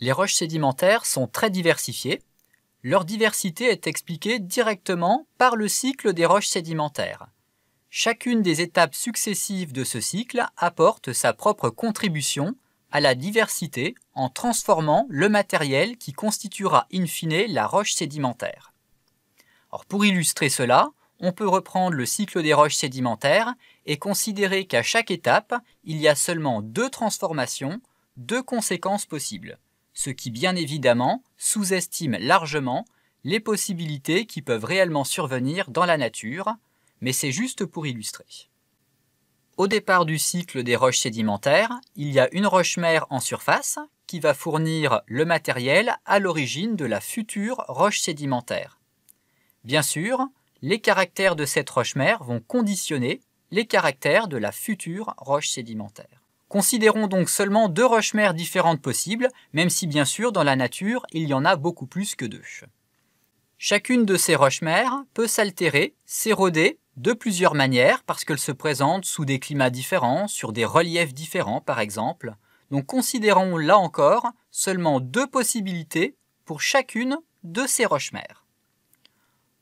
Les roches sédimentaires sont très diversifiées. Leur diversité est expliquée directement par le cycle des roches sédimentaires. Chacune des étapes successives de ce cycle apporte sa propre contribution à la diversité en transformant le matériel qui constituera in fine la roche sédimentaire. pour illustrer cela, on peut reprendre le cycle des roches sédimentaires et considérer qu'à chaque étape, il y a seulement deux transformations, deux conséquences possibles ce qui bien évidemment sous-estime largement les possibilités qui peuvent réellement survenir dans la nature, mais c'est juste pour illustrer. Au départ du cycle des roches sédimentaires, il y a une roche-mère en surface qui va fournir le matériel à l'origine de la future roche sédimentaire. Bien sûr, les caractères de cette roche-mère vont conditionner les caractères de la future roche sédimentaire. Considérons donc seulement deux roches mères différentes possibles, même si bien sûr dans la nature il y en a beaucoup plus que deux. Chacune de ces roches mères peut s'altérer, s'éroder de plusieurs manières parce qu'elles se présentent sous des climats différents, sur des reliefs différents par exemple. Donc considérons là encore seulement deux possibilités pour chacune de ces roches mères.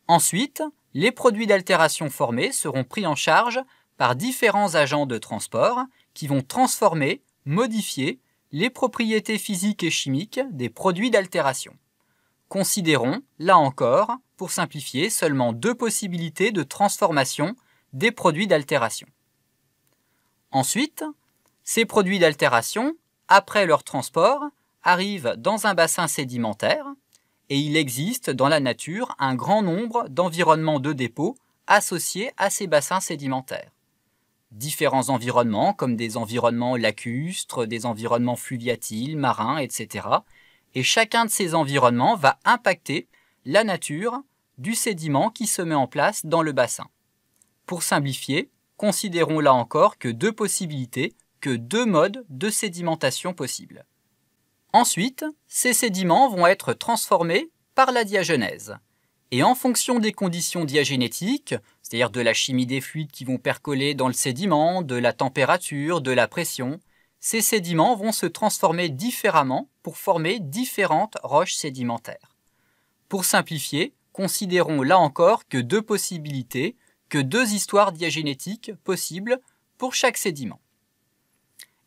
Ensuite, les produits d'altération formés seront pris en charge par différents agents de transport qui vont transformer, modifier les propriétés physiques et chimiques des produits d'altération. Considérons, là encore, pour simplifier, seulement deux possibilités de transformation des produits d'altération. Ensuite, ces produits d'altération, après leur transport, arrivent dans un bassin sédimentaire et il existe dans la nature un grand nombre d'environnements de dépôt associés à ces bassins sédimentaires différents environnements, comme des environnements lacustres, des environnements fluviatiles, marins, etc. Et chacun de ces environnements va impacter la nature du sédiment qui se met en place dans le bassin. Pour simplifier, considérons là encore que deux possibilités, que deux modes de sédimentation possibles. Ensuite, ces sédiments vont être transformés par la diagenèse. Et en fonction des conditions diagénétiques, c'est-à-dire de la chimie des fluides qui vont percoler dans le sédiment, de la température, de la pression, ces sédiments vont se transformer différemment pour former différentes roches sédimentaires. Pour simplifier, considérons là encore que deux possibilités, que deux histoires diagénétiques possibles pour chaque sédiment.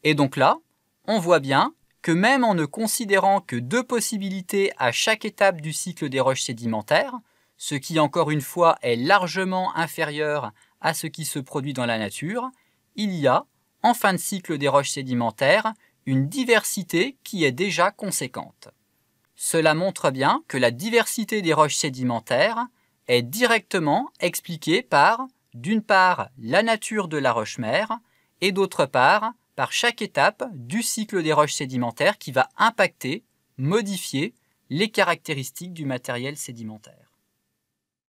Et donc là, on voit bien même en ne considérant que deux possibilités à chaque étape du cycle des roches sédimentaires, ce qui encore une fois est largement inférieur à ce qui se produit dans la nature, il y a, en fin de cycle des roches sédimentaires, une diversité qui est déjà conséquente. Cela montre bien que la diversité des roches sédimentaires est directement expliquée par, d'une part, la nature de la roche-mère et d'autre part, par chaque étape du cycle des roches sédimentaires qui va impacter, modifier les caractéristiques du matériel sédimentaire.